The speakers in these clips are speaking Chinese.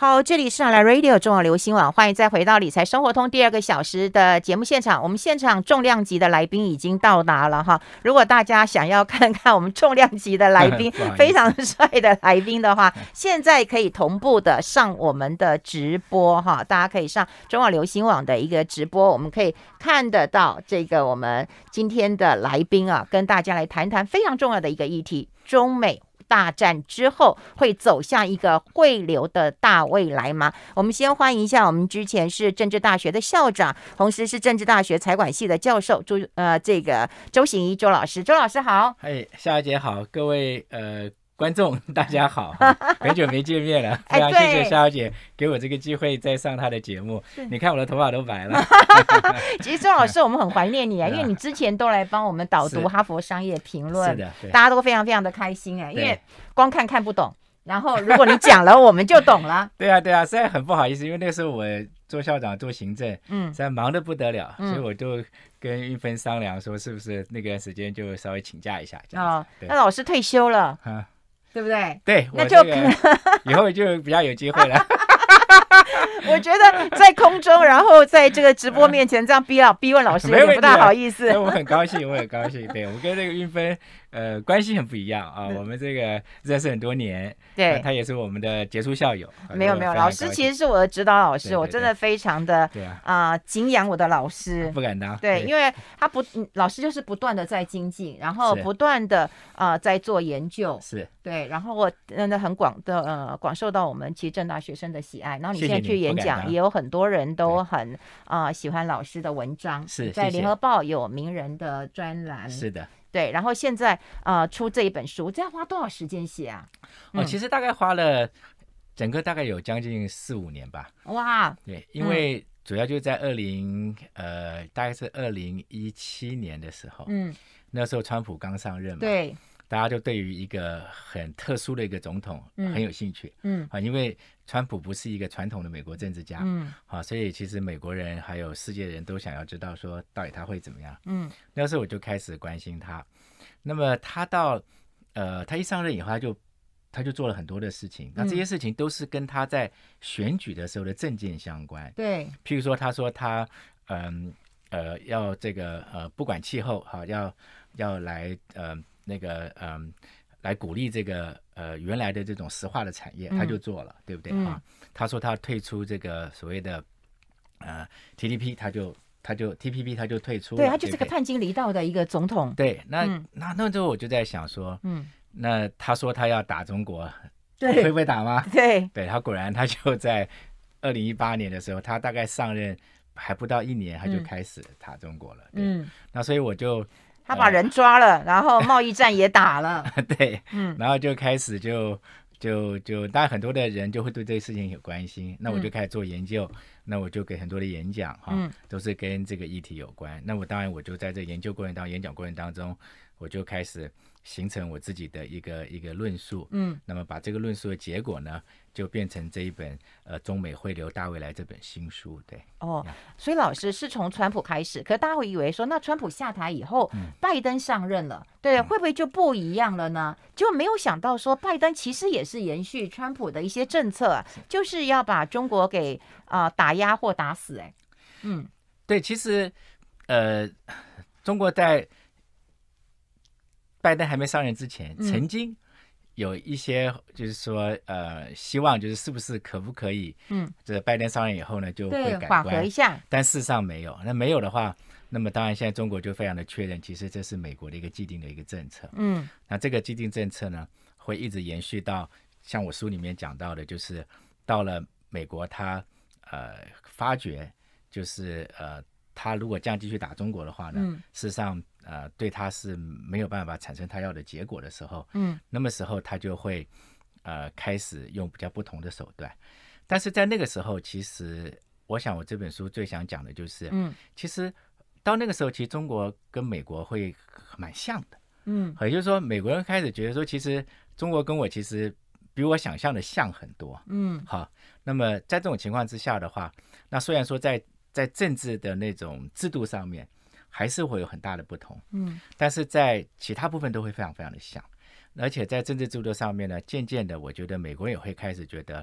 好，这里是来 Radio 中网流行网，欢迎再回到理财生活通第二个小时的节目现场。我们现场重量级的来宾已经到达了哈。如果大家想要看看我们重量级的来宾，非常帅的来宾的话，现在可以同步的上我们的直播哈。大家可以上中网流行网的一个直播，我们可以看得到这个我们今天的来宾啊，跟大家来谈谈非常重要的一个议题：中美。大战之后会走向一个汇流的大未来吗？我们先欢迎一下，我们之前是政治大学的校长，同时是政治大学财管系的教授周呃，这个周行一周老师，周老师好，嗨，夏小姐好，各位呃。观众大家好，很久没见面了。哎，谢谢肖小姐给我这个机会再上她的节目。你看我的头发都白了。其实周老师，我们很怀念你 啊，因为你之前都来帮我们导读《哈佛商业评论》，大家都非常非常的开心哎。因为光看看不懂，然后如果你讲了，我们就懂了。对啊，对啊，虽然很不好意思，因为那时候我做校长做行政，嗯，现在忙得不得了，所以我就跟玉芬商量说，是不是那个时间就稍微请假一下。啊，那老师退休了对不对？对，那就 以后就比较有机会了。我觉得在空中，然后在这个直播面前这样逼老逼问老师，也不大好意思。我很高兴，我很高兴，对，我跟那个云飞。呃，关系很不一样啊！我们这个认识很多年，对，他也是我们的杰出校友。没有没有，老师其实是我的指导老师，我真的非常的啊，敬仰我的老师，不敢当。对，因为他不，老师就是不断的在精进，然后不断的啊在做研究，是对，然后我真的很广的呃广受到我们其实中大学生的喜爱。然后你现在去演讲，也有很多人都很啊喜欢老师的文章。是，在联合报有名人的专栏。是的。对，然后现在呃出这一本书，这要花多少时间写啊？哦，其实大概花了，整个大概有将近四五年吧。哇，对，因为主要就在二零呃，大概是二零一七年的时候，嗯，那时候川普刚上任嘛。对。大家就对于一个很特殊的一个总统很有兴趣，嗯啊，因为川普不是一个传统的美国政治家，嗯啊，所以其实美国人还有世界人都想要知道说到底他会怎么样，嗯，那时候我就开始关心他。那么他到呃他一上任以后，他就他就做了很多的事情，那这些事情都是跟他在选举的时候的政见相关，对，譬如说他说他嗯呃要这个呃不管气候哈，要要来呃。那个嗯，来鼓励这个呃原来的这种石化的产业，他就做了，对不对啊？他说他退出这个所谓的呃 t d p 他就他就 TPP，他就退出。对他就是个叛经离道的一个总统。对，那那那之后我就在想说，嗯，那他说他要打中国，对，会会打吗？对，对他果然他就在二零一八年的时候，他大概上任还不到一年，他就开始打中国了。嗯，那所以我就。他把人抓了，然后贸易战也打了，对，然后就开始就就就，当然很多的人就会对这个事情有关心，那我就开始做研究。那我就给很多的演讲哈，都是跟这个议题有关。那我当然我就在这研究过程当中、演讲过程当中，我就开始形成我自己的一个一个论述。嗯，那么把这个论述的结果呢，就变成这一本呃《中美汇流大未来》这本新书。对，哦，所以老师是从川普开始，可大家会以为说，那川普下台以后，拜登上任了，对，会不会就不一样了呢？就没有想到说，拜登其实也是延续川普的一些政策，就是要把中国给。啊，打压或打死哎，嗯，对，其实，呃，中国在拜登还没上任之前，曾经有一些，就是说，呃，希望就是是不是可不可以，嗯，这拜登上任以后呢，就会缓和一下，但事实上没有。那没有的话，那么当然现在中国就非常的确认，其实这是美国的一个既定的一个政策，嗯，那这个既定政策呢，会一直延续到像我书里面讲到的，就是到了美国它。呃，发觉就是呃，他如果这样继续打中国的话呢，事实上呃，对他是没有办法产生他要的结果的时候，嗯，那么时候他就会呃开始用比较不同的手段，但是在那个时候，其实我想我这本书最想讲的就是，嗯，其实到那个时候，其实中国跟美国会蛮像的，嗯，也就是说美国人开始觉得说，其实中国跟我其实比我想象的像很多，嗯，好。那么在这种情况之下的话，那虽然说在在政治的那种制度上面还是会有很大的不同，嗯，但是在其他部分都会非常非常的像，而且在政治制度上面呢，渐渐的我觉得美国也会开始觉得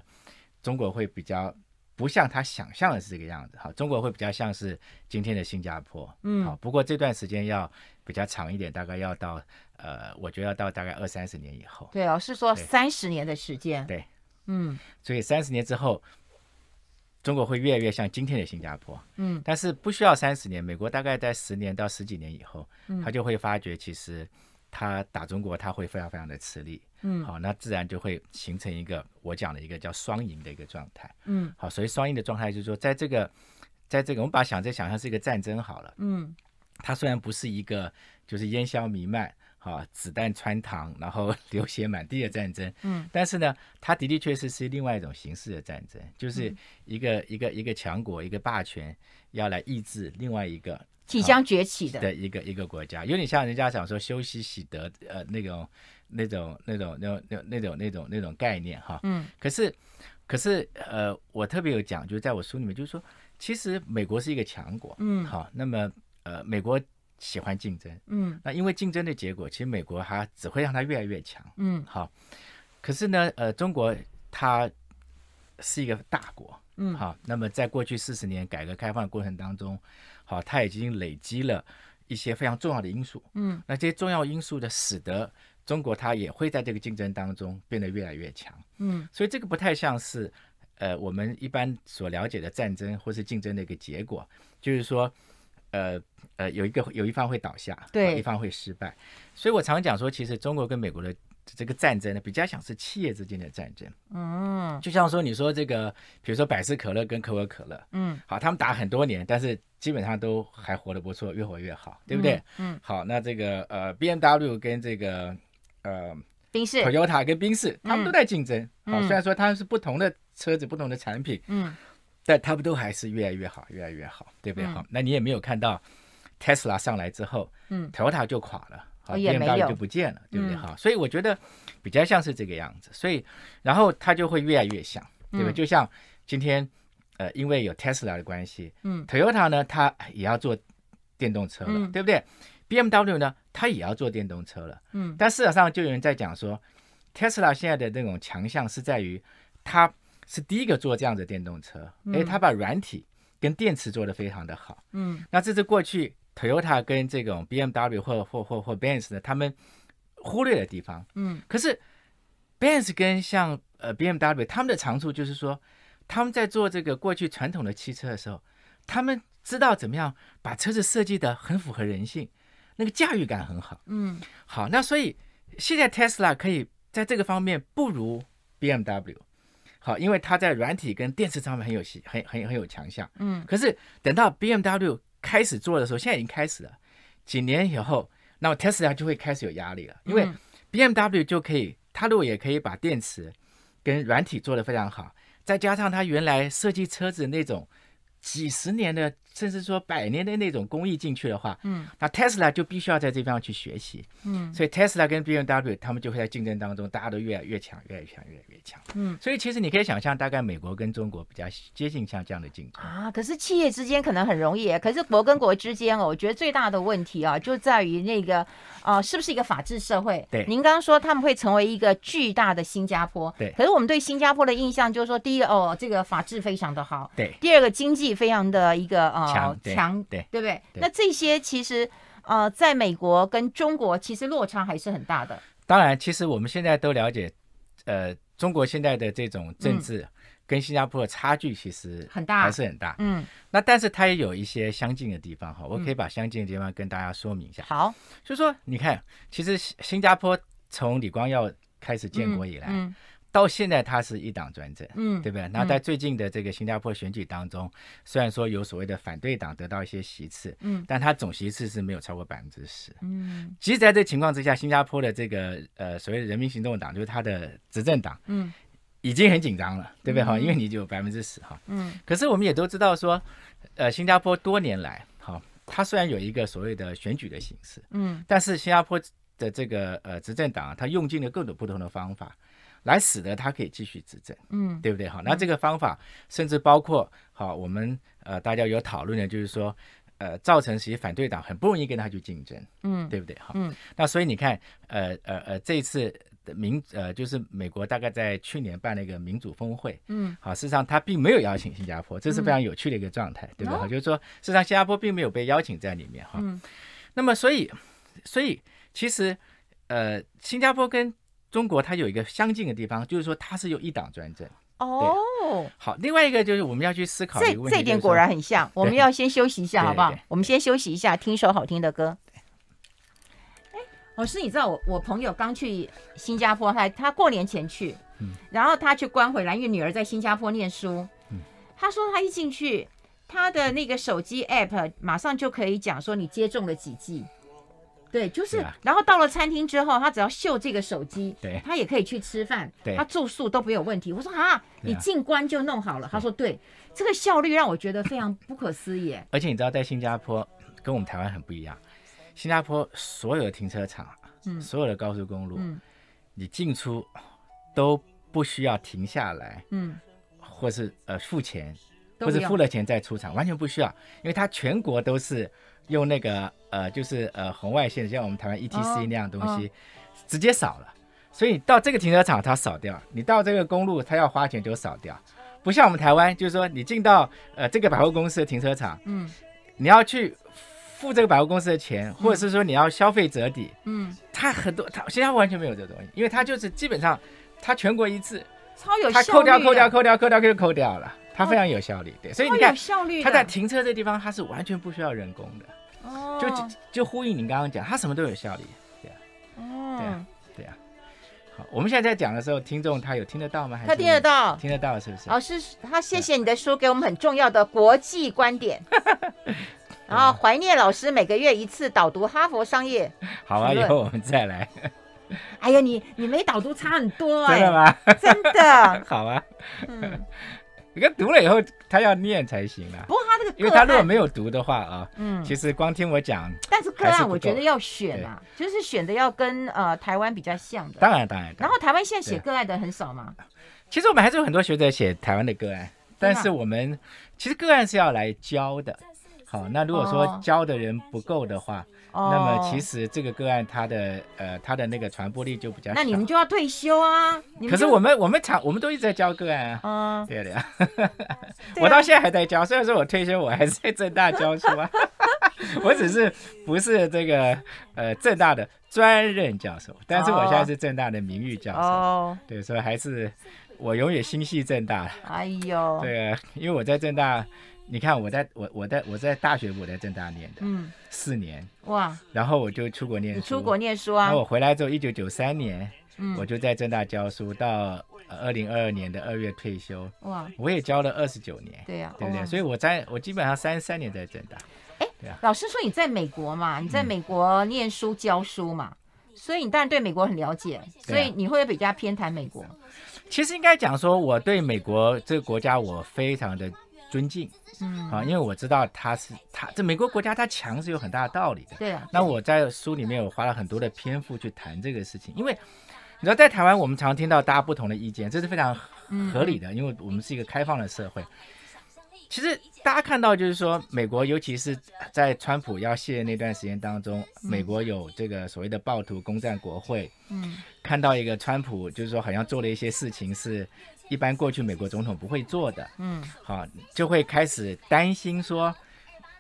中国会比较不像他想象的是这个样子，好，中国会比较像是今天的新加坡，嗯，好，不过这段时间要比较长一点，大概要到呃，我觉得要到大概二三十年以后，对哦，是说三十年的时间，对。嗯，所以三十年之后，中国会越来越像今天的新加坡。嗯，但是不需要三十年，美国大概在十年到十几年以后，他就会发觉其实他打中国他会非常非常的吃力。嗯，好，那自然就会形成一个我讲的一个叫双赢的一个状态。嗯，好，所以双赢的状态就是说，在这个，在这个我们把想这想象是一个战争好了。嗯，它虽然不是一个就是烟消弥漫。啊，子弹穿膛，然后 流血满地的战争，嗯，但是呢，它的的确确是另外一种形式的战争，就是一个一个一个强国，一个霸权要来抑制另外一个即将崛起的的一个一个国家，有点像人家想说修昔喜德，呃，那种那种那种那那那种那种那种概念哈，嗯，可是可是呃，我特别有讲，就是在我书里面就是说，其实美国是一个强国，嗯，好，那么呃，美国。喜欢竞争，嗯，那因为竞争的结果，其实美国它只会让它越来越强，嗯，好。可是呢，呃，中国它是一个大国，嗯，好。那么在过去四十年改革开放过程当中，好，它已经累积了一些非常重要的因素，嗯。那这些重要因素的，使得中国它也会在这个竞争当中变得越来越强，嗯。所以这个不太像是，呃，我们一般所了解的战争或是竞争的一个结果，就是说。呃呃，有一个有一方会倒下，对，一方会失败，所以我常讲说，其实中国跟美国的这个战争呢，比较像是企业之间的战争。嗯，就像说你说这个，比如说百事可乐跟可口可乐，嗯，好，他们打很多年，但是基本上都还活得不错，越活越好，对不对？嗯，好，那这个呃，B M W 跟这个呃，丰田跟宾士，他们都在竞争。好，虽然说他们是不同的车子，不同的产品，嗯。但他们都还是越来越好，越来越好，对不对？好，那你也没有看到 Tesla 上来之后，嗯，Toyota 就垮了，好，BMW 就不见了，对不对？好，所以我觉得比较像是这个样子。所以，然后它就会越来越像，对吧？就像今天，呃，因为有 Tesla 的关系，嗯，Toyota 呢，它也要做电动车了，对不对？BMW 呢，它也要做电动车了，嗯。但市场上就有人在讲说，Tesla 现在的这种强项是在于它。是第一个做这样的电动车，哎，他把软体跟电池做的非常的好，嗯，那这是过去 Toyota 跟这种 BMW 或或或或 Benz 的他们忽略的地方，嗯，可是 Benz 跟像呃 BMW 他们的长处就是说他们在做这个过去传统的汽车的时候，他们知道怎么样把车子设计的很符合人性，那个驾驭感很好，嗯，好，那所以现在 Tesla 可以在这个方面不如 BMW。好，因为它在软体跟电池上面很有戏，很很很有强项。嗯，可是等到 B M W 开始做的时候，现在已经开始了，几年以后，那么 Tesla 就会开始有压力了，因为 B M W 就可以，它如果也可以把电池跟软体做得非常好，再加上它原来设计车子那种几十年的。甚至说百年的那种工艺进去的话，嗯，那 Tesla 就必须要在这方去学习，嗯，所以 Tesla 跟 B M W 他们就会在竞争当中，大家都越来越强，越来越强，越来越强，嗯，所以其实你可以想象，大概美国跟中国比较接近像这样的竞争啊。可是企业之间可能很容易，可是国跟国之间哦，我觉得最大的问题啊，就在于那个啊是不是一个法治社会？对，您刚刚说他们会成为一个巨大的新加坡，对。可是我们对新加坡的印象就是说，第一哦，这个法治非常的好，对；第二个经济非常的一个啊。强强对对不对？那这些其实，呃，在美国跟中国其实落差还是很大的。当然，其实我们现在都了解，呃，中国现在的这种政治跟新加坡的差距其实很大，还是很大。嗯，那但是它也有一些相近的地方哈，我可以把相近的地方跟大家说明一下。好，就说你看，其实新新加坡从李光耀开始建国以来。到现在，他是一党专政，嗯，对不对？那在最近的这个新加坡选举当中，虽然说有所谓的反对党得到一些席次，嗯，但他总席次是没有超过百分之十，嗯。其实在这情况之下，新加坡的这个呃所谓的人民行动党，就是他的执政党，嗯，已经很紧张了，对不对哈？因为你就有百分之十哈，嗯。可是我们也都知道说，呃，新加坡多年来，哈，他虽然有一个所谓的选举的形式，嗯，但是新加坡的这个呃执政党，他用尽了各种不同的方法。来使得他可以继续执政，嗯，对不对？好，那这个方法甚至包括好，我们呃大家有讨论的，就是说呃造成其实反对党很不容易跟他去竞争，嗯，对不对？好，嗯，那所以你看，呃呃呃，这一次的民呃就是美国大概在去年办了一个民主峰会，嗯，好，事实上他并没有邀请新加坡，这是非常有趣的一个状态，对不吧？就是说，事实上新加坡并没有被邀请在里面哈，嗯，那么所以所以其实呃新加坡跟中国它有一个相近的地方，就是说它是有一党专政。哦，好，另外一个就是我们要去思考这这点果然很像。我们要先休息一下，好不好？我们先休息一下，听首好听的歌。老师，你知道我我朋友刚去新加坡，他他过年前去，然后他去关回来，因为女儿在新加坡念书。他说他一进去，他的那个手机 app 马上就可以讲说你接种了几剂。对，就是，然后到了餐厅之后，他只要秀这个手机，对，他也可以去吃饭，对，他住宿都没有问题。我说啊，你进关就弄好了。他说对，这个效率让我觉得非常不可思议。而且你知道，在新加坡跟我们台湾很不一样，新加坡所有的停车场，嗯，所有的高速公路，嗯，你进出都不需要停下来，嗯，或是呃付钱，或是付了钱再出场，完全不需要，因为它全国都是。用那个呃，就是呃红外线，像我们台湾 E T C 那样东西，直接扫了。所以到这个停车场它扫掉，你到这个公路它要花钱就扫掉。不像我们台湾，就是说你进到呃这个百货公司的停车场，嗯，你要去付这个百货公司的钱，或者是说你要消费折抵，嗯，它很多它新加坡完全没有这东西，因为它就是基本上它全国一致，超有它扣掉扣掉扣掉扣掉就扣掉了。它非常有效率，对，所以你看，它在停车这地方，它是完全不需要人工的，哦，就就呼应你刚刚讲，它什么都有效率，对啊，嗯，对啊，对啊。好，我们现在在讲的时候，听众他有听得到吗？他听得到，听得到是不是？老师，他谢谢你的书给我们很重要的国际观点，然后怀念老师每个月一次导读哈佛商业。好啊，以后我们再来。哎呀，你你没导读差很多哎，真的吗？真的。好啊，嗯。你跟读了以后，他要念才行啊。不过他这个，因为他如果没有读的话啊，嗯，其实光听我讲，但是个案我觉得要选啊，就是选的要跟呃台湾比较像的。当然当然。然后台湾现在写个案的很少嘛。其实我们还是有很多学者写台湾的个案，但是我们其实个案是要来教的。好，那如果说教的人不够的话。那么其实这个个案，它的呃，它的那个传播力就比较小。那你们就要退休啊？可是我们我们厂我们都一直在教个案啊。对呀对我到现在还在教，虽然说我退休，我还是在正大教书啊。我只是不是这个呃正大的专任教授，但是我现在是正大的名誉教授。哦。对，所以还是我永远心系正大。哎呦。对啊，因为我在正大。你看，我在，我，我在，我在大学，我在正大念的，嗯，四年，哇，然后我就出国念，书，出国念书啊，那我回来之后，一九九三年，嗯，我就在正大教书，到二零二二年的二月退休，哇，我也教了二十九年，对呀，对不对？所以我在，我基本上三三年在正大，哎，对啊，老师说你在美国嘛，你在美国念书教书嘛，所以你当然对美国很了解，所以你会比较偏袒美国。其实应该讲说，我对美国这个国家，我非常的。尊敬，嗯，啊，因为我知道他是他这美国国家他强是有很大的道理的，对啊。那我在书里面我花了很多的篇幅去谈这个事情，因为你知道在台湾我们常听到大家不同的意见，这是非常合理的，因为我们是一个开放的社会。其实大家看到就是说美国，尤其是在川普要卸任那段时间当中，美国有这个所谓的暴徒攻占国会，嗯，看到一个川普就是说好像做了一些事情是。一般过去美国总统不会做的，嗯，好，就会开始担心说，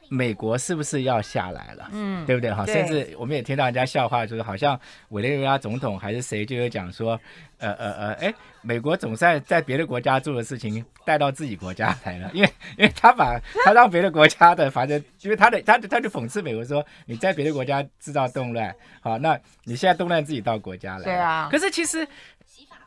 美国是不是要下来了，嗯，对不对？哈，甚至我们也听到人家笑话，就是好像委内瑞拉总统还是谁，就有讲说，呃呃呃，哎，美国总算在别的国家做的事情带到自己国家来了，因为因为他把，他让别的国家的，反正因为他的，他他就讽刺美国说，你在别的国家制造动乱，好，那你现在动乱自己到国家来对啊，可是其实。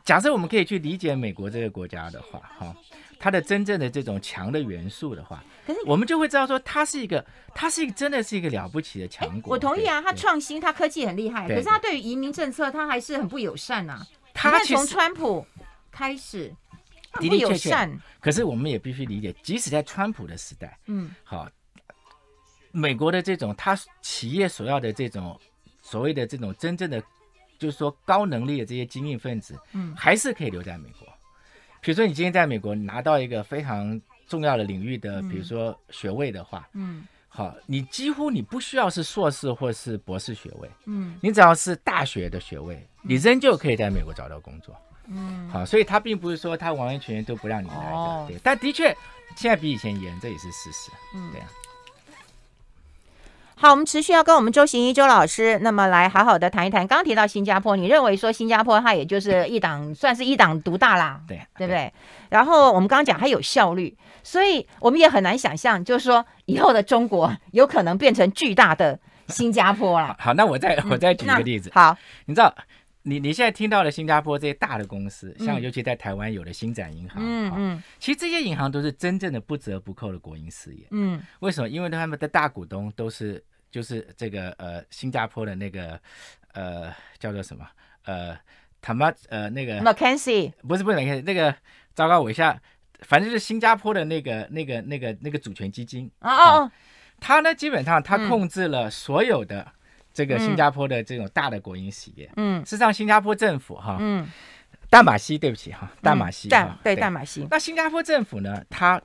假设我们可以去理解美国这个国家的话，哈，它的真正的这种强的元素的话，我们就会知道说它是一个，它是一个真的是一个了不起的强国。我同意啊，它创新，它科技很厉害，可是它对于移民政策，它还是很不友善啊。它从川普开始，不友善。可是我们也必须理解，即使在川普的时代，嗯，好，美国的这种它企业所要的这种所谓的这种真正的。就是说，高能力的这些精英分子，嗯，还是可以留在美国。比如说，你今天在美国拿到一个非常重要的领域的，比如说学位的话，嗯，好，你几乎你不需要是硕士或是博士学位，嗯，你只要是大学的学位，你仍旧可以在美国找到工作，嗯，好，所以他并不是说他完完全全都不让你来的，对，但的确现在比以前严，这也是事实，嗯，对。好，我们持续要跟我们周行一周老师，那么来好好的谈一谈。刚提到新加坡，你认为说新加坡它也就是一党，算是一党独大啦，对对不对？然后我们刚刚讲它有效率，所以我们也很难想象，就是说以后的中国有可能变成巨大的新加坡了。好，那我再我再举一个例子。好，你知道，你你现在听到了新加坡这些大的公司，像尤其在台湾有的新展银行，嗯嗯，其实这些银行都是真正的不折不扣的国营事业。嗯，为什么？因为他们的大股东都是。就是这个呃，新加坡的那个呃，叫做什么呃，他妈呃那个。MacKenzie 不是不是 MacKenzie 那个，糟糕我一下，反正是新加坡的那个那个那个那个主权基金哦、哦，他呢基本上他控制了所有的这个新加坡的这种大的国营企业。嗯，实上新加坡政府哈，嗯，淡马锡对不起哈，淡马锡淡对淡马锡。那新加坡政府呢，他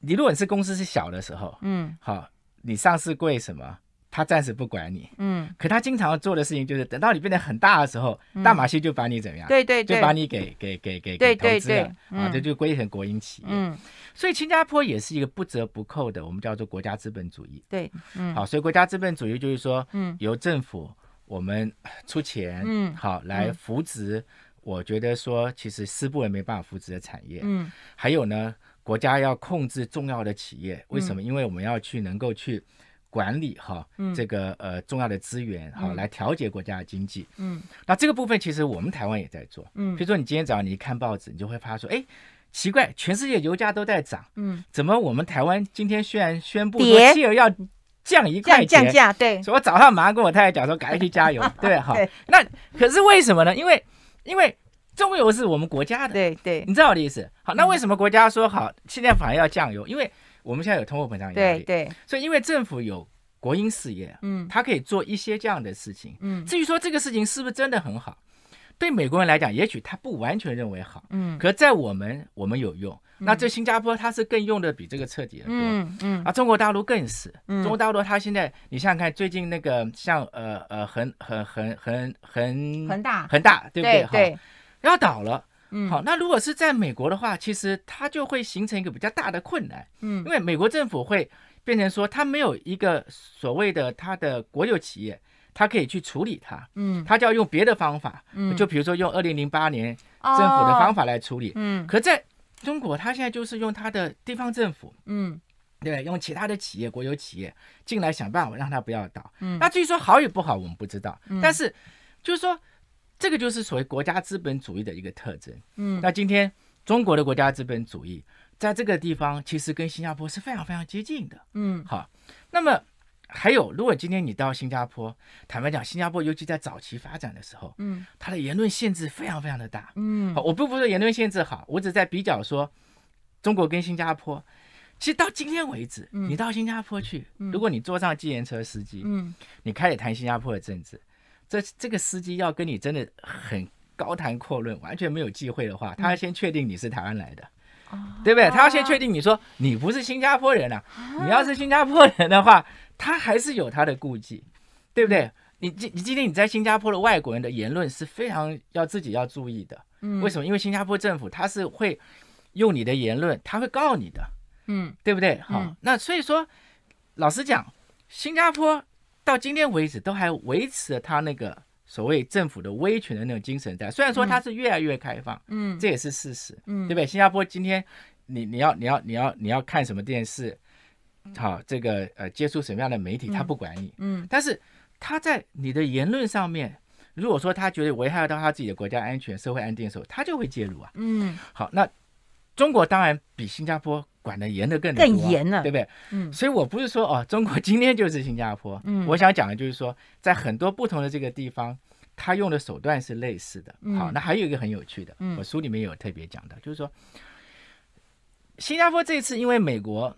你如果是公司是小的时候，嗯，好。你上市贵什么？他暂时不管你，嗯，可他经常要做的事情就是，等到你变得很大的时候，大马戏就把你怎么样？对对，就把你给给给给给投资了啊，这就归成国营企业。嗯，所以新加坡也是一个不折不扣的我们叫做国家资本主义。对，嗯，好，所以国家资本主义就是说，嗯，由政府我们出钱，嗯，好来扶植。我觉得说，其实私部也没办法扶持的产业。嗯，还有呢。国家要控制重要的企业，为什么？因为我们要去能够去管理哈，这个呃重要的资源哈，来调节国家的经济。嗯，那这个部分其实我们台湾也在做。嗯，比如说你今天早上你一看报纸，你就会发现说，哎，奇怪，全世界油价都在涨，嗯，怎么我们台湾今天虽然宣布说汽油要降一块钱降价？对，所以我早上马上跟我太太讲说，赶快去加油。对，好。那可是为什么呢？因为，因为。中油是我们国家的，对对，你知道我的意思。好，那为什么国家说好，现在反而要降油？因为我们现在有通货膨胀压力，对对。所以因为政府有国营事业，嗯，它可以做一些这样的事情，嗯。至于说这个事情是不是真的很好，对美国人来讲，也许他不完全认为好，嗯。可在我们，我们有用。那这新加坡他是更用的比这个彻底的多，嗯嗯。啊，中国大陆更是，中国大陆他现在你想想看最近那个像呃呃恒恒恒恒恒恒大恒大，对不对？对。要倒了，好，那如果是在美国的话，其实它就会形成一个比较大的困难，嗯，因为美国政府会变成说它没有一个所谓的它的国有企业，它可以去处理它，嗯，它就要用别的方法，嗯，就比如说用二零零八年政府的方法来处理，嗯，可在中国，它现在就是用它的地方政府，嗯，对，用其他的企业国有企业进来想办法让它不要倒，嗯，那至于说好与不好，我们不知道，但是就是说。这个就是所谓国家资本主义的一个特征。嗯，那今天中国的国家资本主义在这个地方其实跟新加坡是非常非常接近的。嗯，好。那么还有，如果今天你到新加坡，坦白讲，新加坡尤其在早期发展的时候，嗯，它的言论限制非常非常的大。嗯，我不说言论限制好，我只在比较说中国跟新加坡。其实到今天为止，你到新加坡去，如果你坐上计程车司机，嗯，你开始谈新加坡的政治。这这个司机要跟你真的很高谈阔论，完全没有忌讳的话，他要先确定你是台湾来的，对不对？他要先确定你说你不是新加坡人啊，你要是新加坡人的话，他还是有他的顾忌，对不对？你今你今天你在新加坡的外国人的言论是非常要自己要注意的，嗯，为什么？因为新加坡政府他是会用你的言论，他会告你的，嗯，对不对？好，那所以说，老实讲，新加坡。到今天为止，都还维持着他那个所谓政府的威权的那种精神在。虽然说他是越来越开放，嗯，这也是事实，嗯，对不对？新加坡今天，你你要你要你要你要看什么电视，好，这个呃接触什么样的媒体，他不管你，嗯。但是他在你的言论上面，如果说他觉得危害到他自己的国家安全、社会安定的时候，他就会介入啊。嗯，好，那中国当然比新加坡。管的严的更更严了，对不对？嗯，所以我不是说哦，中国今天就是新加坡。嗯，我想讲的就是说，在很多不同的这个地方，他用的手段是类似的。好，那还有一个很有趣的，我书里面有特别讲的，就是说，新加坡这次因为美国。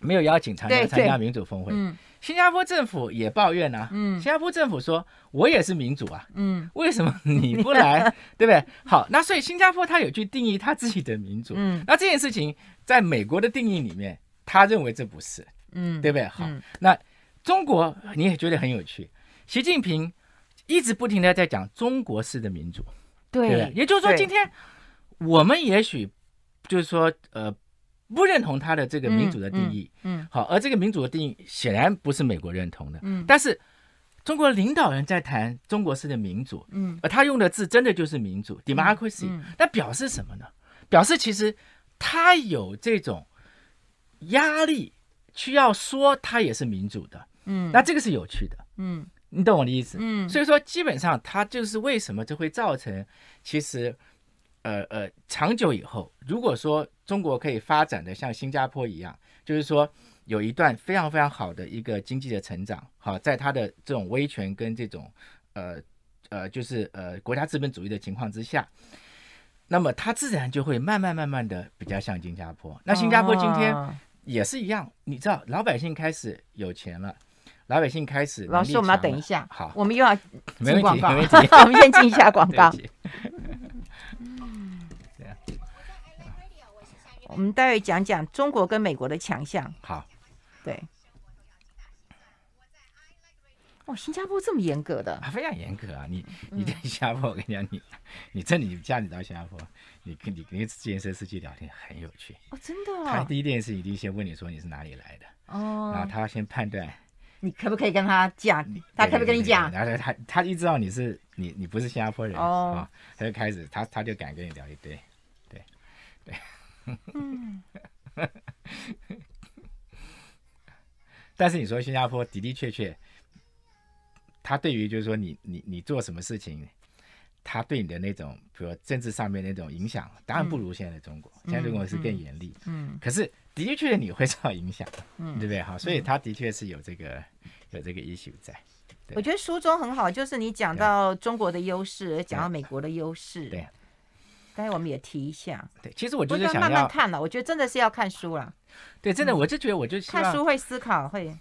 没有邀请参加参加民主峰会，新加坡政府也抱怨呢。嗯，新加坡政府说：“我也是民主啊，嗯，为什么你不来？对不对？好，那所以新加坡他有去定义他自己的民主。嗯，那这件事情在美国的定义里面，他认为这不是，嗯，对不对？好，那中国你也觉得很有趣，习近平一直不停的在讲中国式的民主，对，也就是说，今天我们也许就是说，呃。不认同他的这个民主的定义，嗯，好，而这个民主的定义显然不是美国认同的，嗯，但是中国领导人在谈中国式的民主，嗯，而他用的字真的就是民主 （democracy），那表示什么呢？表示其实他有这种压力，需要说他也是民主的，嗯，那这个是有趣的，嗯，你懂我的意思，嗯，所以说基本上他就是为什么就会造成其实。呃呃，长久以后，如果说中国可以发展的像新加坡一样，就是说有一段非常非常好的一个经济的成长，好，在它的这种威权跟这种呃呃，就是呃国家资本主义的情况之下，那么它自然就会慢慢慢慢的比较像新加坡。那新加坡今天也是一样，你知道，老百姓开始有钱了，老百姓开始老师我们要等一下，好，我们又要进广告，我们先进一下广 告。嗯，对啊，我们待会讲讲中国跟美国的强项。好，对。哦，新加坡这么严格的？非常严格啊！你你在新加坡，我跟你讲，你你这里嫁你到新加坡，你跟你跟建设司机聊天很有趣哦，真的。他第一件事一定先问你说你是哪里来的哦，然后他先判断。你可不可以跟他讲？他可不可以跟你讲？然后他他一知道你是你你不是新加坡人啊，他就开始他他就敢跟你聊一堆，对，对。嗯，但是你说新加坡的的确确，他对于就是说你你你做什么事情，他对你的那种比如政治上面那种影响，当然不如现在的中国，现在中国是更严厉。嗯，可是。的确，你会受到影响，嗯，对不对？好，所以他的确是有这个有这个 issue 在。我觉得书中很好，就是你讲到中国的优势，讲到美国的优势，对。刚才我们也提一下，对。其实我就是想要慢慢看了，我觉得真的是要看书了。对，真的，我就觉得我就看书会思考会。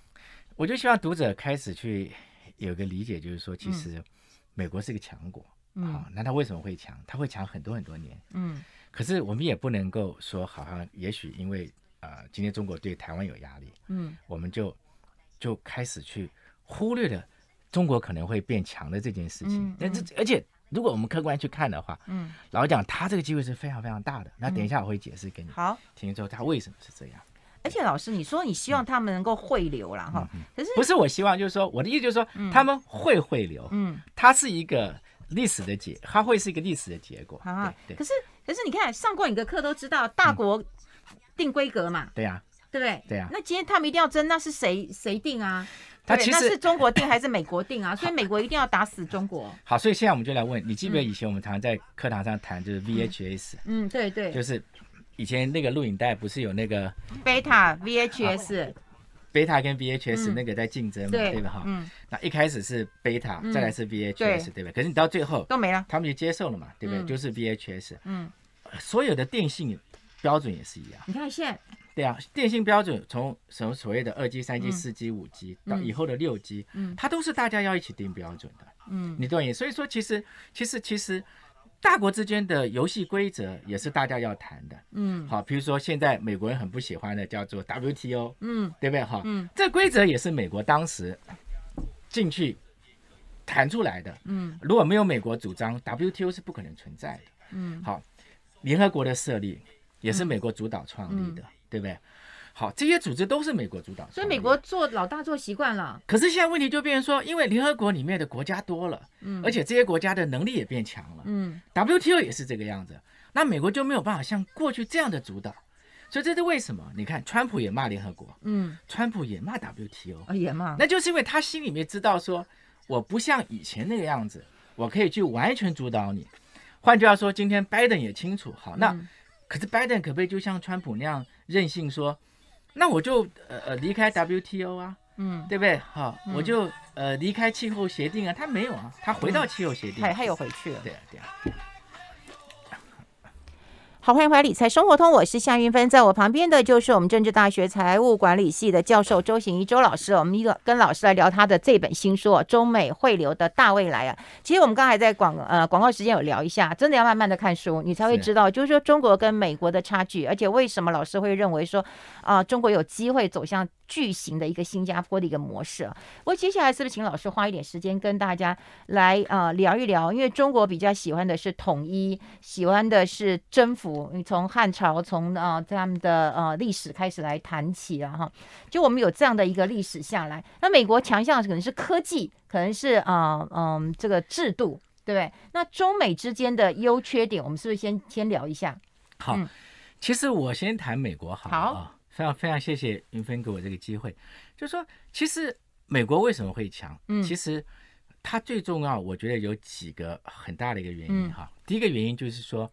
我就希望读者开始去有个理解，就是说，其实美国是个强国，嗯，那他为什么会强？他会强很多很多年，嗯。可是我们也不能够说，好像也许因为。呃，今天中国对台湾有压力，嗯，我们就就开始去忽略了中国可能会变强的这件事情。嗯，但是，而且如果我们客观去看的话，嗯，老师讲他这个机会是非常非常大的。那等一下我会解释给你。好，听之后他为什么是这样？而且老师，你说你希望他们能够汇流了哈？可是不是我希望，就是说我的意思就是说他们会汇流。嗯，它是一个历史的结，它会是一个历史的结果。啊，可是可是你看上过你的课都知道大国。定规格嘛？对呀，对不对？对呀。那今天他们一定要争，那是谁谁定啊？对，那是中国定还是美国定啊？所以美国一定要打死中国。好，所以现在我们就来问你，记不记得以前我们常常在课堂上谈，就是 VHS。嗯，对对。就是以前那个录影带不是有那个 Beta VHS，Beta 跟 VHS 那个在竞争嘛，对吧？哈。那一开始是 Beta，再来是 VHS，对吧？可是你到最后都没了，他们就接受了嘛，对不对？就是 VHS。嗯。所有的电信。标准也是一样。你看现在，对啊，电信标准从什么所谓的二 G、三 G、四 G、五 G 到以后的六 G，嗯，它都是大家要一起定标准的，嗯，你懂意？所以说，其实其实其实，大国之间的游戏规则也是大家要谈的，嗯，好，比如说现在美国人很不喜欢的叫做 WTO，嗯，对不对？哈，嗯，这规则也是美国当时进去谈出来的，嗯，如果没有美国主张，WTO 是不可能存在的，嗯，好，联合国的设立。也是美国主导创立的，对不对？好，这些组织都是美国主导，所以美国做老大做习惯了。可是现在问题就变成说，因为联合国里面的国家多了，而且这些国家的能力也变强了。嗯，WTO 也是这个样子，那美国就没有办法像过去这样的主导。所以这是为什么？你看，川普也骂联合国，嗯，川普也骂 WTO，啊也骂，那就是因为他心里面知道说，我不像以前那个样子，我可以去完全主导你。换句话说，今天拜登也清楚，好那。可是拜登可不可以就像川普那样任性说，那我就呃呃离开 WTO 啊，嗯，对不对？好，我就呃离开气候协定啊，他没有啊，他回到气候协定，他还有回去了，对啊，对啊好，欢迎回来《理财生活通》，我是夏云芬，在我旁边的就是我们政治大学财务管理系的教授周行一周老师，我们一个跟老师来聊他的这本新书《中美汇流的大未来》啊。其实我们刚才在广呃广告时间有聊一下，真的要慢慢的看书，你才会知道，就是说中国跟美国的差距，而且为什么老师会认为说啊，中国有机会走向。巨型的一个新加坡的一个模式，我接下来是不是请老师花一点时间跟大家来啊聊一聊？因为中国比较喜欢的是统一，喜欢的是征服。你从汉朝，从啊他们的呃历史开始来谈起了哈。就我们有这样的一个历史下来，那美国强项可能是科技，可能是啊嗯这个制度，对不对？那中美之间的优缺点，我们是不是先先聊一下？好，其实我先谈美国好。非常非常谢谢云峰给我这个机会，就说其实美国为什么会强？嗯，其实它最重要，我觉得有几个很大的一个原因哈。第一个原因就是说，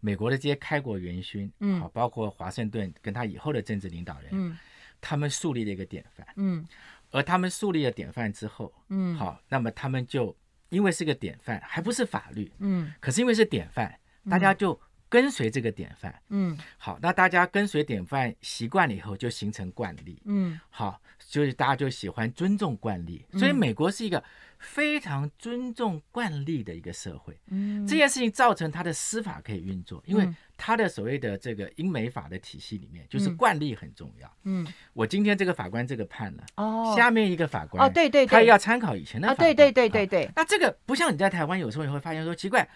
美国的这些开国元勋，嗯，好，包括华盛顿跟他以后的政治领导人，嗯，他们树立了一个典范，嗯，而他们树立了典范之后，嗯，好，那么他们就因为是个典范，还不是法律，嗯，可是因为是典范，大家就。跟随这个典范，嗯，好，那大家跟随典范习惯了以后，就形成惯例，嗯，好，就是大家就喜欢尊重惯例，所以美国是一个非常尊重惯例的一个社会，嗯，这件事情造成他的司法可以运作，因为他的所谓的这个英美法的体系里面，就是惯例很重要，嗯，我今天这个法官这个判了，哦，下面一个法官，哦，对对，他也要参考以前的，啊，对对对对对，那这个不像你在台湾，有时候你会发现说奇怪，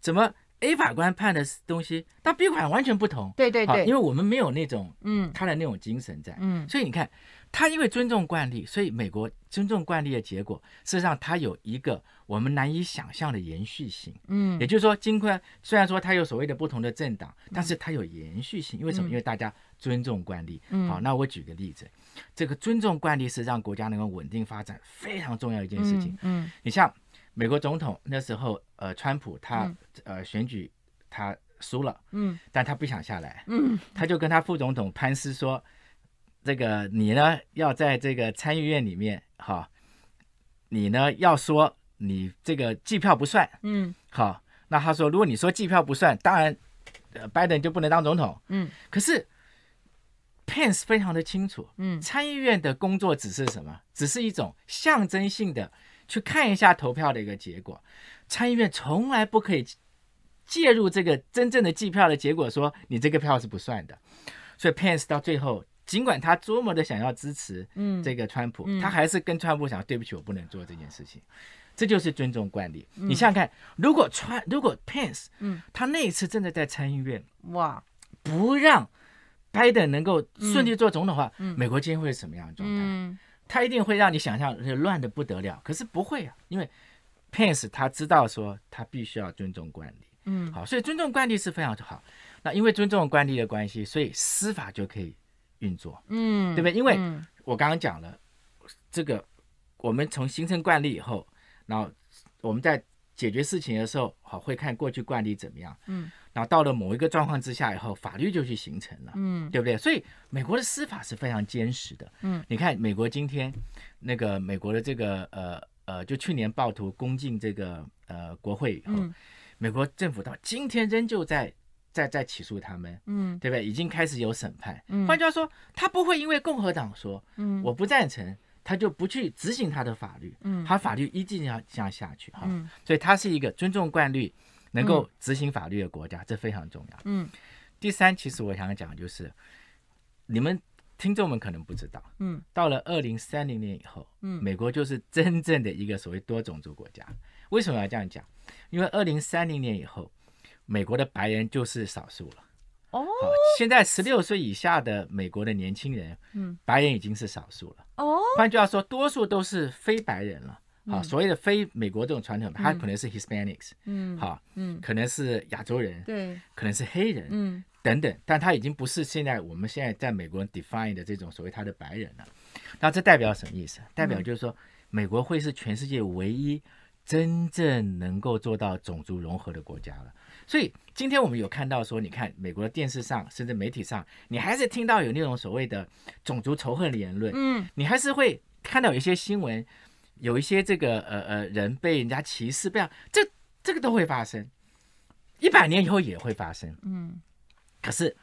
怎么？A 法官判的东西，但 B 款完全不同。对对对，因为我们没有那种，嗯，他的那种精神在，嗯，所以你看，他因为尊重惯例，所以美国尊重惯例的结果是让它有一个我们难以想象的延续性，嗯，也就是说，尽管虽然说它有所谓的不同的政党，但是它有延续性，因为什么？因为大家尊重惯例。好，那我举个例子，这个尊重惯例是让国家能够稳定发展非常重要一件事情。嗯，你像。美国总统那时候，呃，川普他呃选举他输了，嗯，但他不想下来，嗯，他就跟他副总统潘斯说，这个你呢要在这个参议院里面，哈，你呢要说你这个计票不算，嗯，好，那他说如果你说计票不算，当然，拜登就不能当总统，嗯，可是，Pence 非常的清楚，嗯，参议院的工作只是什么？只是一种象征性的。去看一下投票的一个结果，参议院从来不可以介入这个真正的计票的结果，说你这个票是不算的。所以 Pence 到最后，尽管他多么的想要支持，嗯，这个川普，他还是跟川普讲，对不起，我不能做这件事情。这就是尊重惯例。你想想看，如果川，如果 Pence，嗯，他那一次真的在参议院，哇，不让拜登能够顺利做总统的话，美国今天会是什么样的状态？他一定会让你想象乱的不得了，可是不会啊，因为 Pence 他知道说他必须要尊重惯例，嗯，好，所以尊重惯例是非常好。那因为尊重惯例的关系，所以司法就可以运作，嗯，对不对？因为我刚刚讲了，这个我们从形成惯例以后，然后我们在。解决事情的时候，好会看过去惯例怎么样，嗯，然后到了某一个状况之下以后，法律就去形成了，嗯，对不对？所以美国的司法是非常坚实的，嗯，你看美国今天那个美国的这个呃呃，就去年暴徒攻进这个呃国会以后，美国政府到今天仍旧在在在起诉他们，嗯，对不对？已经开始有审判，换句话说，他不会因为共和党说，嗯，我不赞成。他就不去执行他的法律，嗯，他法律一定要这样下去哈，所以他是一个尊重惯例、能够执行法律的国家，这非常重要。嗯，第三，其实我想讲就是，你们听众们可能不知道，嗯，到了二零三零年以后，嗯，美国就是真正的一个所谓多种族国家。为什么要这样讲？因为二零三零年以后，美国的白人就是少数了。哦，现在十六岁以下的美国的年轻人，嗯，白人已经是少数了。哦，换句话说，多数都是非白人了。啊，所谓的非美国这种传统他可能是 Hispanics，嗯，哈，嗯，可能是亚洲人，对，可能是黑人，嗯，等等，但他已经不是现在我们现在在美国 define 的这种所谓他的白人了。那这代表什么意思？代表就是说，美国会是全世界唯一真正能够做到种族融合的国家了。所以今天我们有看到说，你看美国的电视上，甚至媒体上，你还是听到有那种所谓的种族仇恨言论，嗯，你还是会看到有一些新闻，有一些这个呃呃人被人家歧视，不要这这个都会发生，一百年以后也会发生，嗯。可是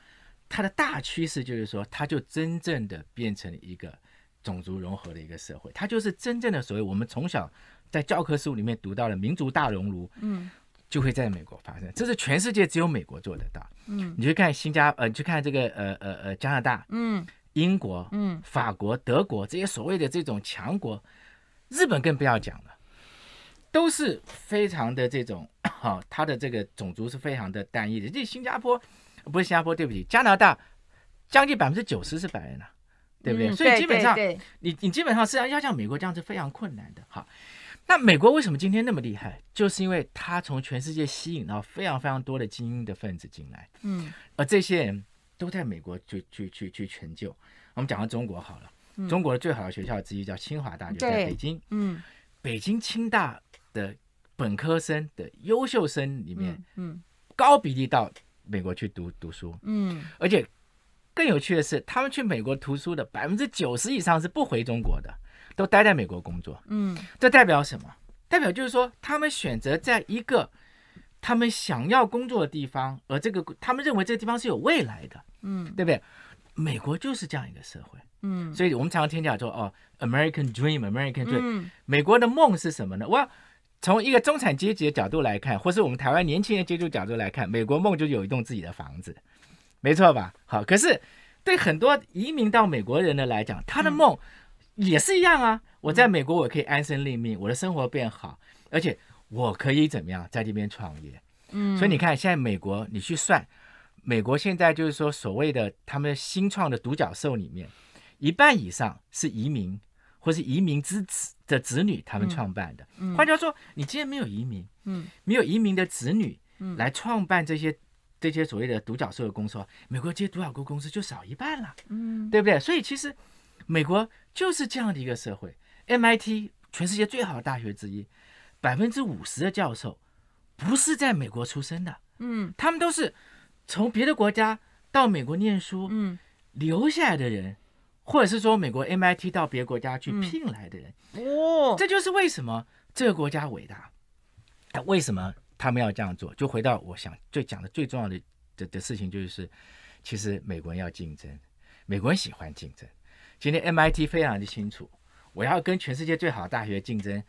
它的大趋势就是说，它就真正的变成一个种族融合的一个社会，它就是真正的所谓我们从小在教科书里面读到的民族大熔炉，嗯。就会在美国发生，这是全世界只有美国做得到。嗯，你去看新加，呃，你去看这个，呃，呃，呃加拿大，嗯，英国，嗯，法国、德国这些所谓的这种强国，日本更不要讲了，都是非常的这种，哈，他的这个种族是非常的单一的。这新加坡不是新加坡，对不起，加拿大将近百分之九十是白人啊，对不对？所以基本上你你基本上是要像美国这样是非常困难的，哈。那美国为什么今天那么厉害？就是因为他从全世界吸引到非常非常多的精英的分子进来，嗯，而这些人都在美国去去去去成就。我们讲到中国好了，中国的最好的学校之一叫清华大学，在北京，嗯，北京清大的本科生的优秀生里面，嗯，高比例到美国去读读书，嗯，而且更有趣的是，他们去美国读书的百分之九十以上是不回中国的。都待在美国工作，嗯，这代表什么？代表就是说，他们选择在一个他们想要工作的地方，而这个他们认为这个地方是有未来的，嗯，对不对？美国就是这样一个社会，嗯，所以我们常常听见说，哦，American Dream，American Dream，美国的梦是什么呢？我从一个中产阶级的角度来看，或是我们台湾年轻人接触角度来看，美国梦就有一栋自己的房子，没错吧？好，可是对很多移民到美国人的来讲，他的梦。也是一样啊！我在美国，我可以安身立命，我的生活变好，而且我可以怎么样在这边创业？嗯，所以你看，现在美国你去算，美国现在就是说所谓的他们新创的独角兽里面，一半以上是移民，或是移民之子的子女他们创办的。嗯，换句话说，你既然没有移民，嗯，没有移民的子女，嗯，来创办这些这些所谓的独角兽的公司，美国这些独角兽公司就少一半了。嗯，对不对？所以其实美国。就是这样的一个社会，MIT 全世界最好的大学之一，百分之五十的教授不是在美国出生的，嗯，他们都是从别的国家到美国念书，嗯，留下来的人，或者是说美国 MIT 到别国家去聘来的人，哦，这就是为什么这个国家伟大。他为什么他们要这样做？就回到我想最讲的最重要的的的事情，就是其实美国人要竞争，美国人喜欢竞争。今天 MIT 非常的清楚，我要跟全世界最好的大学竞争，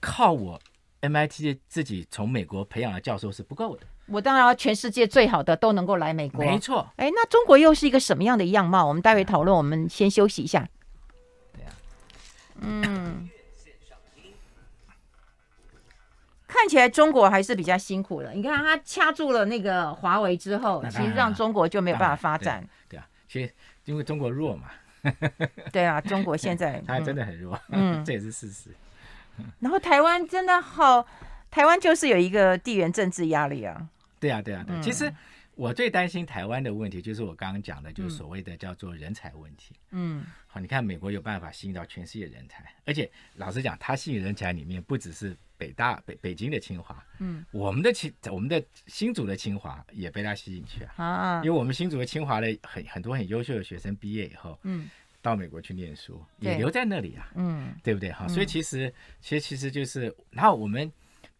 靠我 MIT 自己从美国培养的教授是不够的。我当然要全世界最好的都能够来美国。没错。哎，那中国又是一个什么样的样貌？我们待会讨论，我们先休息一下。对啊。嗯。看起来中国还是比较辛苦的。你看，他掐住了那个华为之后，其实让中国就没有办法发展。对啊，其实因为中国弱嘛。对啊，中国现在 他真的很弱，嗯，这也是事实。然后台湾真的好，台湾就是有一个地缘政治压力啊。对啊，对啊，对，其实。我最担心台湾的问题，就是我刚刚讲的，就是所谓的叫做人才问题。嗯，好，你看美国有办法吸引到全世界人才，而且老实讲，他吸引人才里面不只是北大、北北京的清华，嗯，我们的清我们的新竹的清华也被他吸进去啊。啊，因为我们新竹的清华的很很多很优秀的学生毕业以后，嗯，到美国去念书，也留在那里啊。嗯，对不对？哈，所以其实其实其实就是，然后我们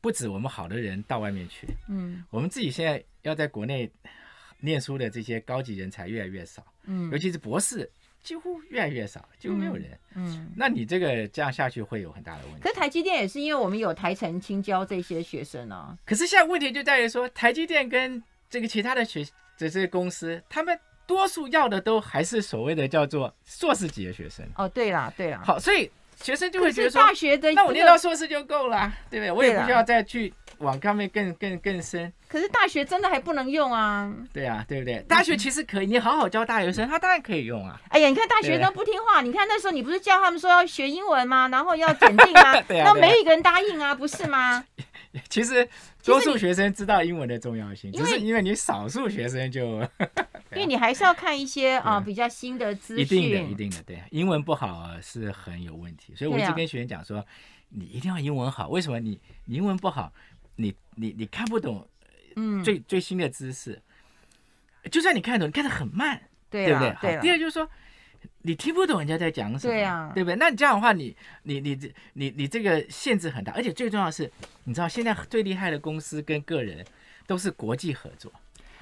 不止我们好的人到外面去，嗯，我们自己现在。要在国内念书的这些高级人才越来越少，嗯，尤其是博士，几乎越来越少，几乎没有人。嗯，那你这个这样下去会有很大的问题。可台积电也是因为我们有台城青交这些学生啊。可是现在问题就在于说，台积电跟这个其他的学这些公司，他们多数要的都还是所谓的叫做硕士级的学生。哦，对啦，对啦。好，所以。学生就会觉得，大学的那我念到硕士就够了，对不对？我也不需要再去往上面更更更深。可是大学真的还不能用啊。对啊，对不对？大学其实可以，你好好教大学生，他当然可以用啊。哎呀，你看大学生不听话，你看那时候你不是叫他们说要学英文吗？然后要检定 啊，那没有一个人答应啊，不是吗？其实多数学生知道英文的重要性，只是因为你少数学生就，因为你还是要看一些啊比较新的知识，一定的，一定的，对，英文不好是很有问题。所以我一直跟学员讲说，你一定要英文好。为什么你你英文不好，你你你看不懂，嗯，最最新的知识，就算你看懂，你看的很慢，对不对？第二就是说。你听不懂人家在讲什么，对呀，对不对？那你这样的话，你你你这你你这个限制很大，而且最重要的是，你知道现在最厉害的公司跟个人都是国际合作，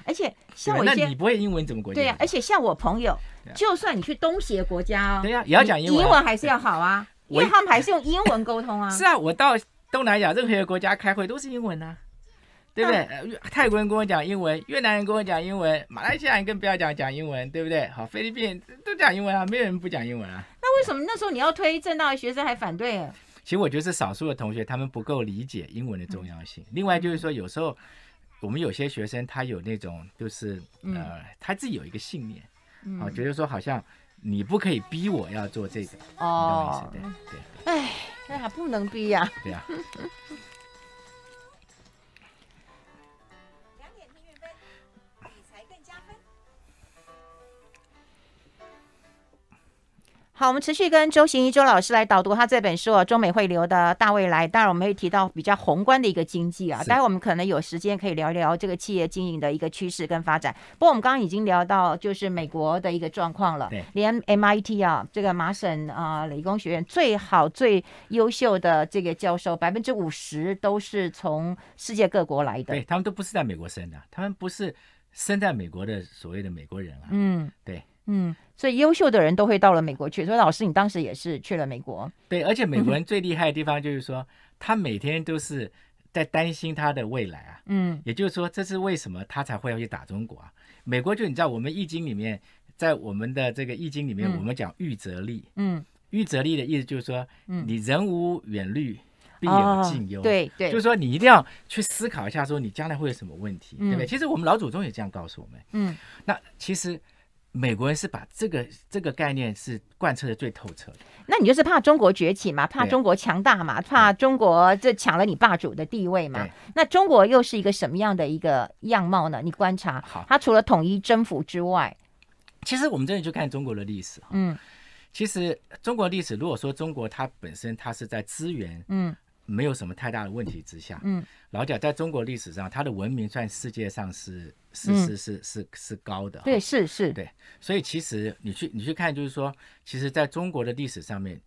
而且像我，那你不会英文怎么国际？对呀，而且像我朋友，就算你去东协国家哦，对呀，也要讲英文，英文还是要好啊，因为他们还是用英文沟通啊。是啊，我到东南亚任何一个国家开会都是英文啊。对不对？泰国人跟我讲英文，越南人跟我讲英文，马来西亚人更不要讲讲英文，对不对？好，菲律宾都讲英文啊，没有人不讲英文啊。那为什么那时候你要推正，的学生还反对？其实我觉得是少数的同学，他们不够理解英文的重要性。另外就是说，有时候我们有些学生他有那种，就是呃，他自己有一个信念，啊，觉得说好像你不可以逼我要做这个，哦，对，对。哎那还不能逼呀，对呀。好，我们持续跟周行一周老师来导读他这本书《中美汇流的大未来》。当然，我们会提到比较宏观的一个经济啊。待会我们可能有时间可以聊聊这个企业经营的一个趋势跟发展。不过，我们刚刚已经聊到就是美国的一个状况了。连 MIT 啊，这个麻省啊理工学院最好最优秀的这个教授，百分之五十都是从世界各国来的。对，他们都不是在美国生的，他们不是生在美国的所谓的美国人啊。嗯，对，嗯。所以优秀的人都会到了美国去。所以老师，你当时也是去了美国。对，而且美国人最厉害的地方就是说，他每天都是在担心他的未来啊。嗯。也就是说，这是为什么他才会要去打中国啊？美国就你知道，我们易经里面，在我们的这个易经里面，我们讲“预则立”。嗯。预则立的意思就是说，你人无远虑，必有近忧。对对。就是说，你一定要去思考一下，说你将来会有什么问题，对不对？其实我们老祖宗也这样告诉我们。嗯。那其实。美国人是把这个这个概念是贯彻的最透彻的，那你就是怕中国崛起嘛？怕中国强大嘛？怕中国这抢了你霸主的地位嘛？那中国又是一个什么样的一个样貌呢？你观察，好，它除了统一征服之外，其实我们这里就看中国的历史嗯，其实中国历史，如果说中国它本身它是在资源，嗯，没有什么太大的问题之下，嗯，老蒋在中国历史上，它的文明算世界上是。是是是是是高的，对，是是，对，所以其实你去你去看，就是说，其实在中国的历史上面，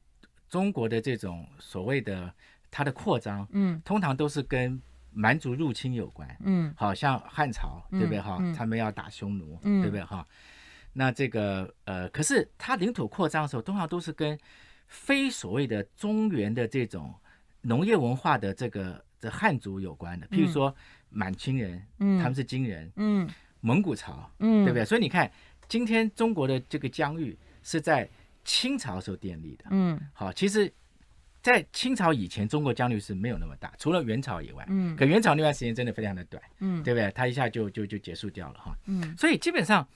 中国的这种所谓的它的扩张，嗯，通常都是跟蛮族入侵有关，嗯，好像汉朝，对不对哈？他们要打匈奴，嗯，对不对哈？那这个呃，可是它领土扩张的时候，通常都是跟非所谓的中原的这种农业文化的这个这汉族有关的，譬如说。满清人，嗯，他们是金人，嗯，蒙古朝，嗯，对不对？所以你看，今天中国的这个疆域是在清朝时候建立的，嗯，好，其实，在清朝以前，中国疆域是没有那么大，除了元朝以外，嗯，可元朝那段时间真的非常的短，嗯，对不对？他一下就就就结束掉了哈，嗯，所以基本上，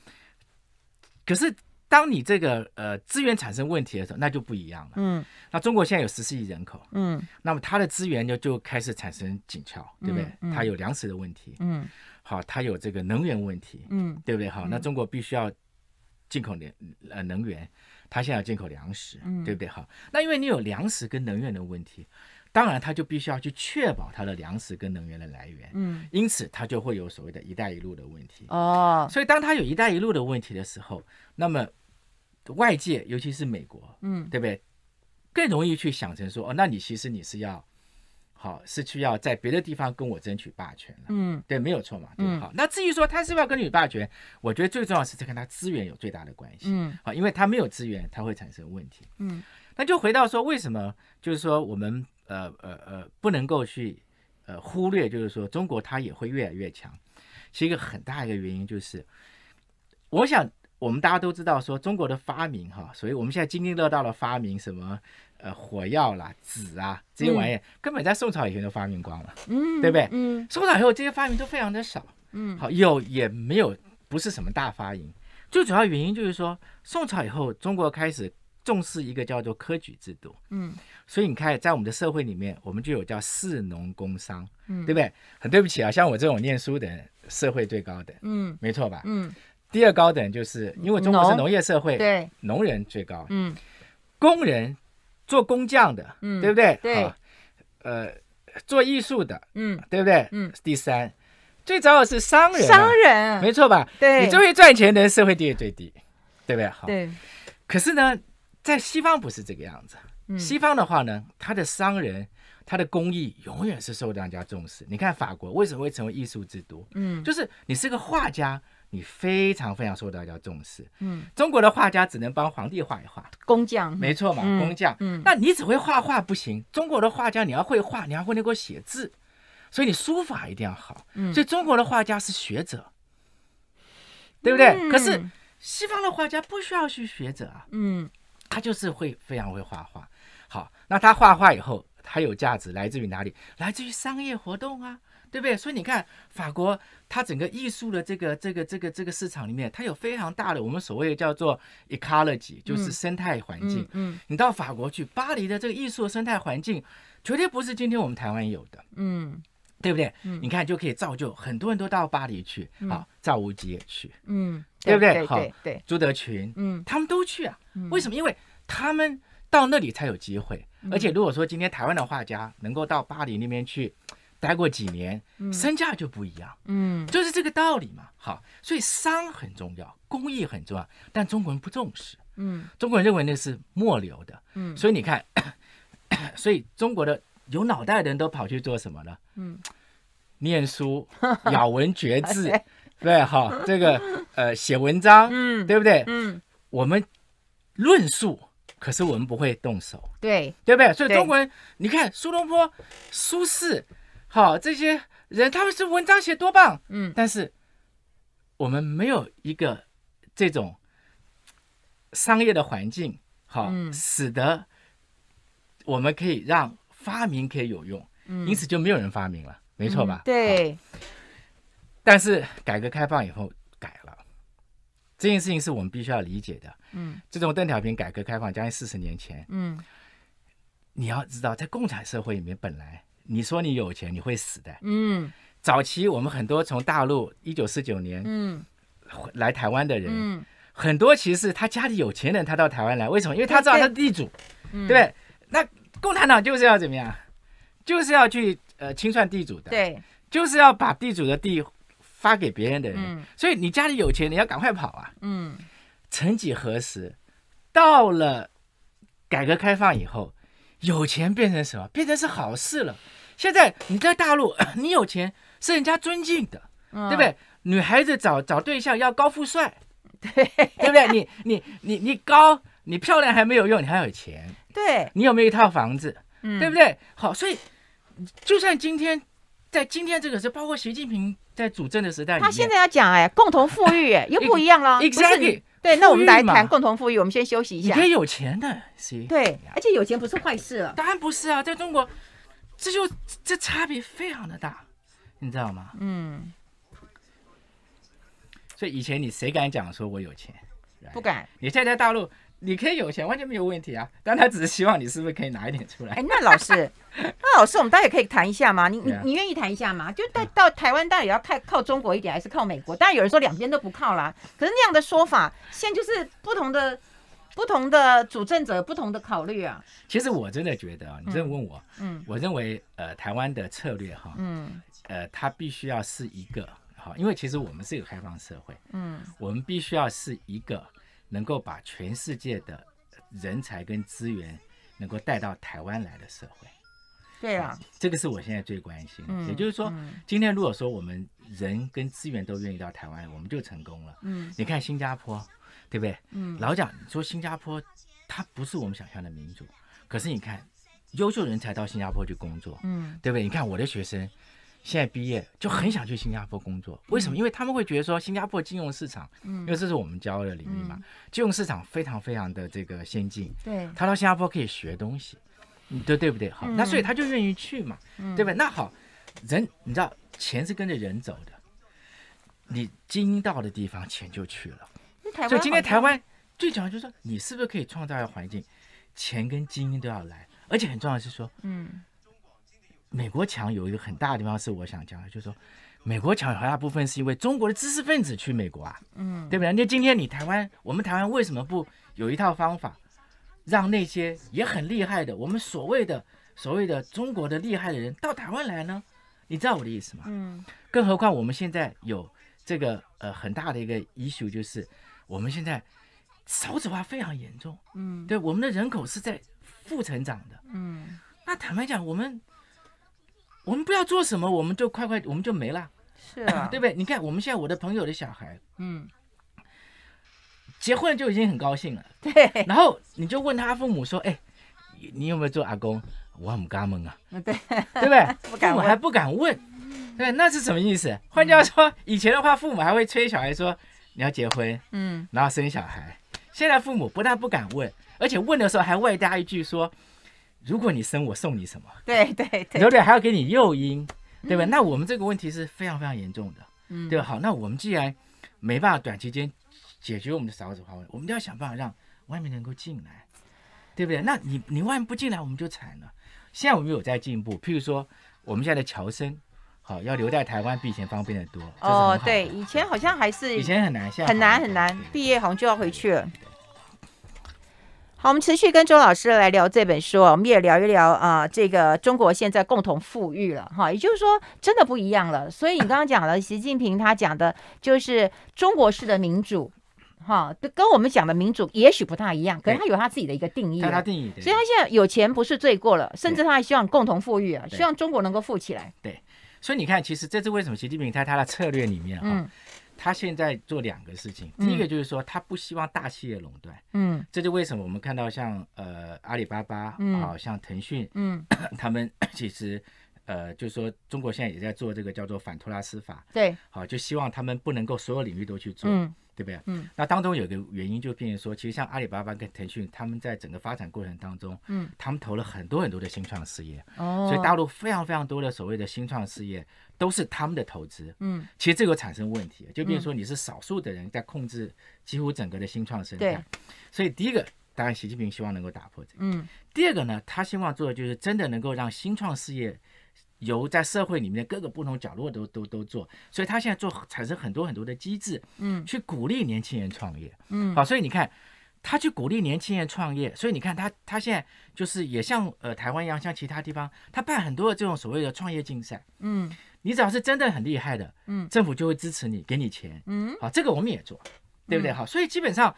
可是。当你这个呃资源产生问题的时候，那就不一样了。嗯，那中国现在有十四亿人口，嗯，那么它的资源就就开始产生紧俏，对不对？它有粮食的问题，嗯，好，它有这个能源问题，嗯，对不对？好，那中国必须要进口粮呃能源，它现在要进口粮食，对不对？好，那因为你有粮食跟能源的问题，当然它就必须要去确保它的粮食跟能源的来源，嗯，因此它就会有所谓的一带一路的问题。哦，所以当它有一带一路的问题的时候，那么外界，尤其是美国，嗯，对不对？更容易去想成说，哦，那你其实你是要，好是去要在别的地方跟我争取霸权了，嗯，对，没有错嘛，嗯，好。那至于说他是不是要跟你霸权，我觉得最重要的是跟他资源有最大的关系，嗯，好，因为他没有资源，他会产生问题，嗯。那就回到说，为什么就是说我们呃呃呃不能够去呃忽略，就是说中国它也会越来越强，是一个很大一个原因，就是我想。我们大家都知道，说中国的发明哈，所以我们现在津津乐道的发明什么，呃，火药啦、纸啊这些玩意，根本在宋朝以前都发明光了，嗯，对不对？嗯，宋朝以后这些发明都非常的少，嗯，好有也没有，不是什么大发明。最主要原因就是说，宋朝以后中国开始重视一个叫做科举制度，嗯，所以你看，在我们的社会里面，我们就有叫士农工商，嗯，对不对？很对不起啊，像我这种念书的人，社会最高的，嗯，没错吧？嗯。第二高等就是因为中国是农业社会，对，农人最高，嗯，工人做工匠的，嗯，对不对？对，呃，做艺术的，嗯，对不对？嗯，第三，最早是商人，商人没错吧？对，你最会赚钱的人，社会地位最低，对不对？好，对。可是呢，在西方不是这个样子，西方的话呢，它的商人，它的工艺永远是受大家重视。你看法国为什么会成为艺术之都？嗯，就是你是个画家。你非常非常受到家重视，嗯，中国的画家只能帮皇帝画一画，工匠，没错嘛，工匠，嗯，那你只会画画不行，中国的画家你要会画，你还会能够写字，所以你书法一定要好，嗯，所以中国的画家是学者，对不对？可是西方的画家不需要去学者啊，嗯，他就是会非常会画画，好，那他画画以后，他有价值来自于哪里？来自于商业活动啊。对不对？所以你看法国，它整个艺术的这个、这个、这个、这个市场里面，它有非常大的我们所谓的叫做 ecology，就是生态环境。嗯，你到法国去，巴黎的这个艺术生态环境绝对不是今天我们台湾有的。嗯，对不对？嗯，你看就可以造就很多人都到巴黎去。好，赵无极也去。嗯，对不对？对对，朱德群，嗯，他们都去啊。为什么？因为他们到那里才有机会。而且如果说今天台湾的画家能够到巴黎那边去，待过几年，身价就不一样，嗯，就是这个道理嘛。好，所以商很重要，工艺很重要，但中国人不重视，嗯，中国人认为那是末流的，嗯，所以你看，所以中国的有脑袋的人都跑去做什么呢？嗯，念书，咬文嚼字，对，好，这个呃写文章，嗯，对不对？嗯，我们论述，可是我们不会动手，对对不对？所以中国人，你看苏东坡、苏轼。好，这些人他们是文章写多棒，嗯，但是我们没有一个这种商业的环境，好，使得我们可以让发明可以有用，嗯，因此就没有人发明了，没错吧？对。但是改革开放以后改了，这件事情是我们必须要理解的，嗯，这种邓小平改革开放将近四十年前，嗯，你要知道，在共产社会里面本来。你说你有钱，你会死的。嗯，早期我们很多从大陆一九四九年嗯来台湾的人，嗯，很多其实他家里有钱人，他到台湾来为什么？因为他知道他地主，对。那共产党就是要怎么样？就是要去呃清算地主的，对，就是要把地主的地发给别人的人。所以你家里有钱，你要赶快跑啊。嗯，曾几何时，到了改革开放以后。有钱变成什么？变成是好事了。现在你在大陆，你有钱是人家尊敬的，对不对？女孩子找找对象要高富帅，对对不对？你你你你高，你漂亮还没有用，你还有钱，对。你有没有一套房子，对不对？好，所以就算今天，在今天这个时候，包括习近平在主政的时代他现在要讲哎，共同富裕 又不一样了，Exactly。对，那我们来谈共同富裕。我们先休息一下。以有钱的行。对，而且有钱不是坏事了。当然不是啊，在中国，这就这差别非常的大，你知道吗？嗯。所以以前你谁敢讲说我有钱？不敢。你现在大陆？你可以有钱，完全没有问题啊！但他只是希望你是不是可以拿一点出来？哎，那老师，那老师，我们大家可以谈一下吗？你你你愿意谈一下吗？就到到台湾，到底要靠靠中国一点，还是靠美国？当然有人说两边都不靠啦。可是那样的说法，现在就是不同的不同的主政者不同的考虑啊。其实我真的觉得啊，你这样问我，嗯，我认为呃，台湾的策略哈，嗯，呃，它必须要是一个好，因为其实我们是一个开放社会，嗯，我们必须要是一个。能够把全世界的人才跟资源能够带到台湾来的社会，对啊，这个是我现在最关心。嗯，也就是说，今天如果说我们人跟资源都愿意到台湾，我们就成功了。嗯，你看新加坡，对不对？嗯，老讲说新加坡，它不是我们想象的民主，可是你看，优秀人才到新加坡去工作，嗯，对不对？你看我的学生。现在毕业就很想去新加坡工作，为什么？因为他们会觉得说，新加坡金融市场，嗯，因为这是我们骄傲的领域嘛，金融市场非常非常的这个先进，对，他到新加坡可以学东西，都对不对？好，那所以他就愿意去嘛，对吧？那好人，你知道，钱是跟着人走的，你精英到的地方，钱就去了。所以今天台湾最主要就是说，你是不是可以创造一个环境，钱跟精英都要来，而且很重要的是说，嗯。美国强有一个很大的地方是我想讲的，就是说，美国强很大部分是因为中国的知识分子去美国啊，嗯，对不对？那今天你台湾，我们台湾为什么不有一套方法，让那些也很厉害的，我们所谓的所谓的中国的厉害的人到台湾来呢？你知道我的意思吗？嗯，更何况我们现在有这个呃很大的一个 issue，就是我们现在少子化非常严重，嗯，对我们的人口是在负成长的，嗯，那坦白讲我们。我们不要做什么，我们就快快我们就没了，是啊，对不对？你看我们现在我的朋友的小孩，嗯，结婚就已经很高兴了，对。然后你就问他父母说：“哎，你有没有做阿公？”我很懵啊，对，对不对？父母还不敢问，对，那是什么意思？换句话说，以前的话，父母还会催小孩说：“你要结婚，嗯，然后生小孩。”现在父母不但不敢问，而且问的时候还外加一句说。如果你生我送你什么？对对对，对不对？还要给你诱因，对吧？那我们这个问题是非常非常严重的，嗯，对吧？好，那我们既然没办法短期间解决我们的少子化问题，我们要想办法让外面能够进来，对不对？那你你外面不进来我们就惨了。现在我们有在进步，譬如说，我们现在的侨生，好要留在台湾比以前方便的多。哦，对，以前好像还是以前很难，现在很难很难，毕业好像就要回去了。好，我们持续跟周老师来聊这本书哦，也聊一聊啊，这个中国现在共同富裕了哈，也就是说真的不一样了。所以你刚刚讲了，习近平他讲的就是中国式的民主，哈，跟我们讲的民主也许不太一样，可是他有他自己的一个定义。他定义所以他现在有钱不是罪过了，甚至他还希望共同富裕啊，希望中国能够富起来。对，所以你看，其实这是为什么习近平在他的策略里面啊。他现在做两个事情，第一个就是说，他不希望大企业垄断，嗯，这就为什么我们看到像呃阿里巴巴，嗯，好，像腾讯，嗯，他们 其实呃，就是说中国现在也在做这个叫做反托拉斯法，对，好，就希望他们不能够所有领域都去做。对不对？嗯，那当中有个原因，就变成说，其实像阿里巴巴跟腾讯，他们在整个发展过程当中，嗯，他们投了很多很多的新创事业，哦，所以大陆非常非常多的所谓的新创事业都是他们的投资，嗯，其实这个产生问题，就变成说你是少数的人在控制几乎整个的新创生态，对，所以第一个，当然习近平希望能够打破这个，嗯，第二个呢，他希望做的就是真的能够让新创事业。由在社会里面的各个不同角落都都都做，所以他现在做产生很多很多的机制，嗯，去鼓励年轻人创业，嗯，好，所以你看他去鼓励年轻人创业，所以你看他他现在就是也像呃台湾一样，像其他地方，他办很多的这种所谓的创业竞赛，嗯，你只要是真的很厉害的，嗯，政府就会支持你，给你钱，嗯，好，这个我们也做，对不对？好，所以基本上，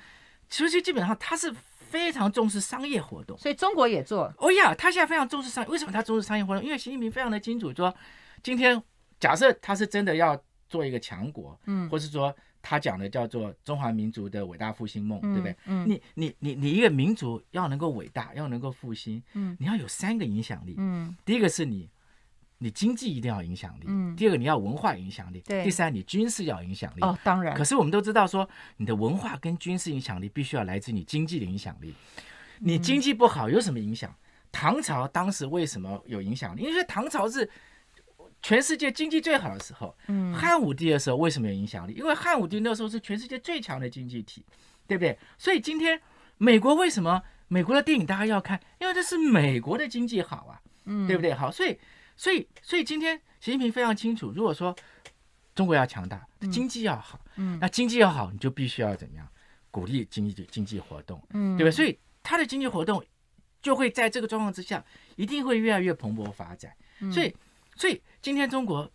其实基本上他是。非常重视商业活动，所以中国也做。哦呀，他现在非常重视商，为什么他重视商业活动？因为习近平非常的清楚，说今天假设他是真的要做一个强国，嗯，或是说他讲的叫做中华民族的伟大复兴梦，对不对？嗯，你你你你一个民族要能够伟大，要能够复兴，嗯，你要有三个影响力，嗯，第一个是你。你经济一定要影响力，嗯，第二个你要文化影响力，第三你军事要影响力哦，当然。可是我们都知道说，你的文化跟军事影响力必须要来自你经济的影响力。你经济不好有什么影响？唐朝当时为什么有影响力？因为唐朝是全世界经济最好的时候。嗯，汉武帝的时候为什么有影响力？因为汉武帝那时候是全世界最强的经济体，对不对？所以今天美国为什么美国的电影大家要看？因为这是美国的经济好啊，嗯，对不对？好，所以。所以，所以今天习近平非常清楚，如果说中国要强大，经济要好，嗯，那经济要好，你就必须要怎么样，鼓励经济经济活动，嗯，对吧？所以他的经济活动就会在这个状况之下，一定会越来越蓬勃发展。所以，所以今天中国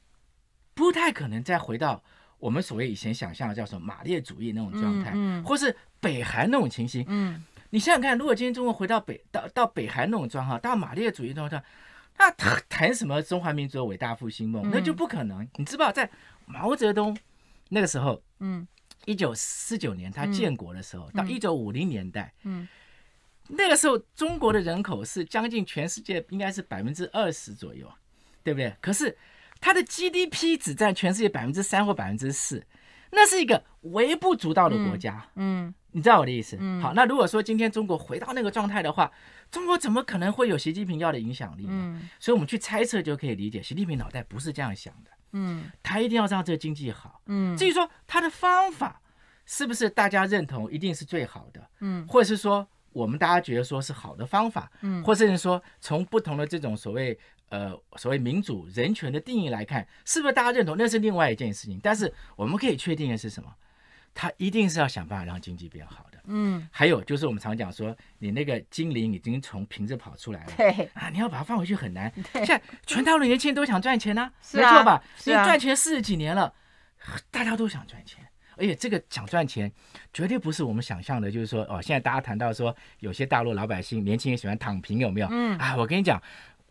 不太可能再回到我们所谓以前想象的叫什么马列主义那种状态，嗯，或是北韩那种情形，嗯，你想想看，如果今天中国回到北到到北韩那种状况，到马列主义状态。那谈谈什么中华民族的伟大复兴梦，那就不可能。你知不知道，在毛泽东那个时候，嗯，一九四九年他建国的时候，到一九五零年代，嗯，那个时候中国的人口是将近全世界应该是百分之二十左右，对不对？可是它的 GDP 只占全世界百分之三或百分之四，那是一个微不足道的国家，嗯。你知道我的意思，好，那如果说今天中国回到那个状态的话，中国怎么可能会有习近平要的影响力呢？所以，我们去猜测就可以理解，习近平脑袋不是这样想的，嗯，他一定要让这个经济好，嗯，至于说他的方法是不是大家认同，一定是最好的，嗯，或者是说我们大家觉得说是好的方法，嗯，或者是说从不同的这种所谓呃所谓民主人权的定义来看，是不是大家认同，那是另外一件事情。但是我们可以确定的是什么？他一定是要想办法让经济变好的，嗯，还有就是我们常讲说，你那个精灵已经从瓶子跑出来了，对，啊，你要把它放回去很难，现在全大陆年轻人都想赚钱呢，没 错吧？因为赚钱四十几年了，大家都想赚钱，而且这个想赚钱，绝对不是我们想象的，就是说哦，现在大家谈到说有些大陆老百姓年轻人喜欢躺平，有没有？嗯，啊，我跟你讲，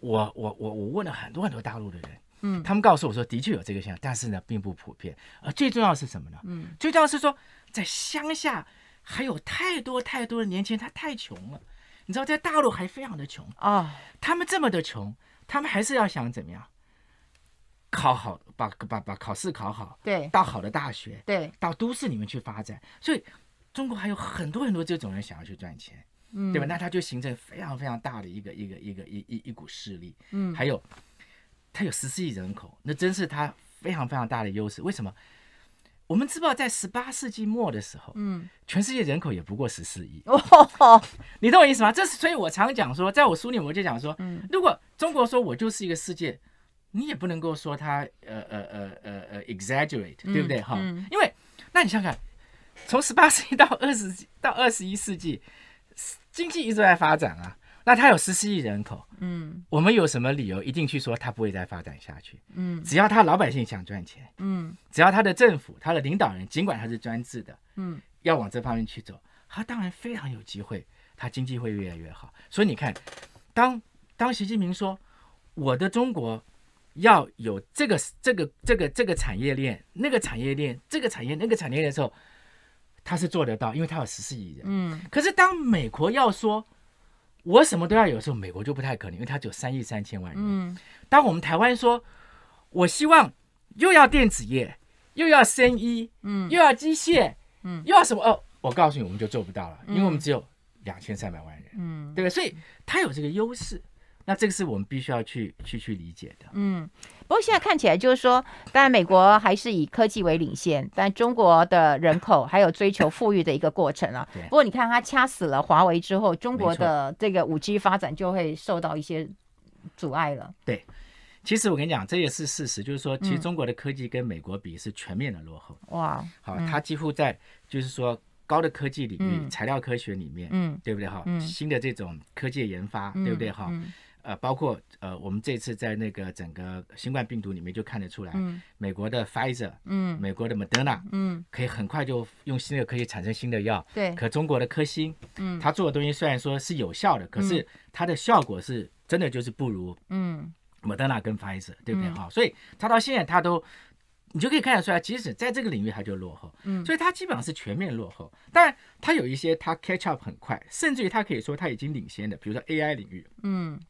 我我我我问了很多很多大陆的人。嗯，他们告诉我说，的确有这个现象，但是呢，并不普遍。而最重要的是什么呢？嗯，最重要是说，在乡下还有太多太多的年轻，人，他太穷了。你知道，在大陆还非常的穷啊。他们这么的穷，他们还是要想怎么样，考好，把把把考试考好，对，到好的大学，对，到都市里面去发展。所以，中国还有很多很多这种人想要去赚钱，嗯，对吧？那他就形成非常非常大的一个一个一个一一一股势力，嗯，还有。它有十四亿人口，那真是它非常非常大的优势。为什么？我们知不知道在十八世纪末的时候，嗯，全世界人口也不过十四亿。哦，你懂我意思吗？这是，所以我常讲说，在我书里我就讲说，如果中国说我就是一个世界，你也不能够说它呃呃呃呃呃 exaggerate，对不对？哈，因为那你想想看，从十八世纪到二十到二十一世纪，经济一直在发展啊。那他有十四亿人口，嗯，我们有什么理由一定去说他不会再发展下去？嗯，只要他老百姓想赚钱，嗯，只要他的政府、他的领导人，尽管他是专制的，嗯，要往这方面去走，他当然非常有机会，他经济会越来越好。所以你看，当当习近平说我的中国要有这个这个这个这个产业链、那个产业链、这个产业、那个产业链的时候，他是做得到，因为他有十四亿人。嗯，可是当美国要说。我什么都要有，时候美国就不太可能，因为它只有三亿三千万人。嗯，当我们台湾说，我希望又要电子业，又要生医，嗯，又要机械，嗯，又要什么？哦，我告诉你，我们就做不到了，因为我们只有两千三百万人。嗯，对吧？所以它有这个优势。那这个是我们必须要去去去理解的。嗯，不过现在看起来就是说，当然美国还是以科技为领先，但中国的人口还有追求富裕的一个过程啊。不过你看，他掐死了华为之后，中国的这个五 G 发展就会受到一些阻碍了。对，其实我跟你讲，这也是事实，就是说，其实中国的科技跟美国比是全面的落后。哇，好，他几乎在就是说高的科技领域，材料科学里面，嗯，对不对哈？嗯。新的这种科技研发，对不对哈？嗯。呃，包括呃，我们这次在那个整个新冠病毒里面就看得出来，嗯，美国的 Pfizer，嗯，美国的 Moderna，嗯，可以很快就用新的可以产生新的药，对。可中国的科兴，嗯，它做的东西虽然说是有效的，可是它的效果是真的就是不如，嗯，Moderna 跟 Pfizer，对不对哈？所以它到现在它都，你就可以看得出来，即使在这个领域它就落后，嗯，所以它基本上是全面落后。但它有一些它 catch up 很快，甚至于它可以说它已经领先的，比如说 AI 领域，嗯。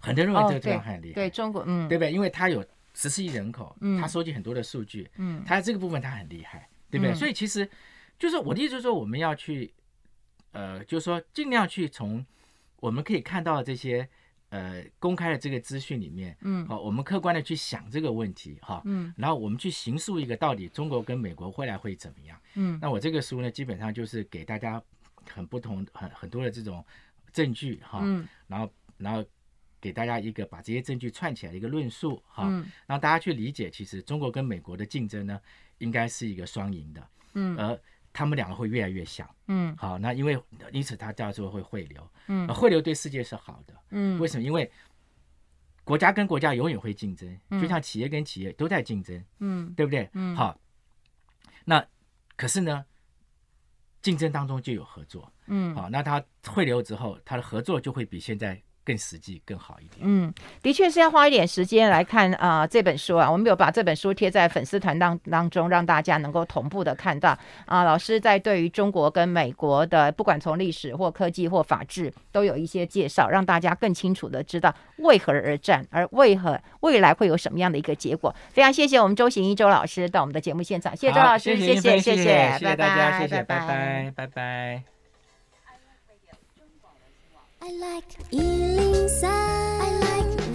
很多人认为这个状方很厉害，对，中国，嗯，对不对？因为它有十四亿人口，它收集很多的数据，嗯，它这个部分它很厉害，对不对？所以其实就是我的意思说，我们要去，呃，就是说尽量去从我们可以看到的这些呃公开的这个资讯里面，嗯，好，我们客观的去想这个问题，哈，嗯，然后我们去形述一个到底中国跟美国未来会怎么样，嗯，那我这个书呢，基本上就是给大家很不同、很很多的这种证据，哈，嗯，然后，然后。给大家一个把这些证据串起来的一个论述，哈，让大家去理解，其实中国跟美国的竞争呢，应该是一个双赢的，嗯，而他们两个会越来越像，嗯，好，那因为因此他叫做会汇流，嗯，汇流对世界是好的，嗯，为什么？因为国家跟国家永远会竞争，就像企业跟企业都在竞争，嗯，对不对？嗯，好，那可是呢，竞争当中就有合作，嗯，好，那他汇流之后，他的合作就会比现在。更实际更好一点。嗯，的确是要花一点时间来看啊这本书啊。我们有把这本书贴在粉丝团当当中，让大家能够同步的看到啊。老师在对于中国跟美国的，不管从历史或科技或法治，都有一些介绍，让大家更清楚的知道为何而战，而为何未来会有什么样的一个结果。非常谢谢我们周行一周老师到我们的节目现场，谢谢周老师，谢谢谢谢，谢谢大家，谢谢，拜拜，拜拜。I like Ealing I like